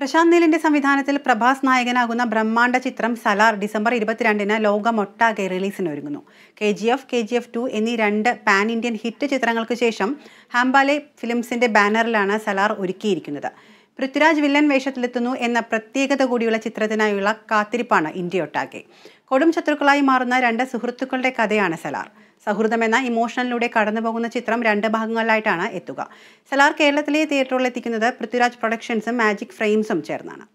പ്രശാന്ത് നീലിന്റെ സംവിധാനത്തിൽ പ്രഭാസ് നായകനാകുന്ന ബ്രഹ്മാണ്ഡ ചിത്രം സലാർ ഡിസംബർ ഇരുപത്തിരണ്ടിന് ലോകമൊട്ടാകെ റിലീസിനൊരുങ്ങുന്നു K G F K G F two എന്നീ രണ്ട് പാൻ ഇന്ത്യൻ ഹിറ്റ് ചിത്രങ്ങൾക്ക് ശേഷം ഹാംബാലെ ഫിലിംസിന്റെ ബാനറിലാണ് സലാർ ഒരുക്കിയിരിക്കുന്നത് പൃഥ്വിരാജ് വില്ലൻ വേഷത്തിലെത്തുന്നു എന്ന പ്രത്യേകത കൂടിയുള്ള ചിത്രത്തിനായുള്ള കാത്തിരിപ്പാണ് ഇന്ത്യയൊട്ടാകെ കൊടും ശത്രുക്കളായി മാറുന്ന രണ്ട് സുഹൃത്തുക്കളുടെ കഥയാണ് സലാർ സൗഹൃദം എന്ന ഇമോഷനിലൂടെ കടന്നുപോകുന്ന ചിത്രം രണ്ട് ഭാഗങ്ങളിലായിട്ടാണ് എത്തുക സലാർ കേരളത്തിലെ തിയേറ്ററുകളിൽ എത്തിക്കുന്നത് പൃഥ്വിരാജ് പ്രൊഡക്ഷൻസും മാജിക് ഫ്രെയിംസും ചേർന്നാണ്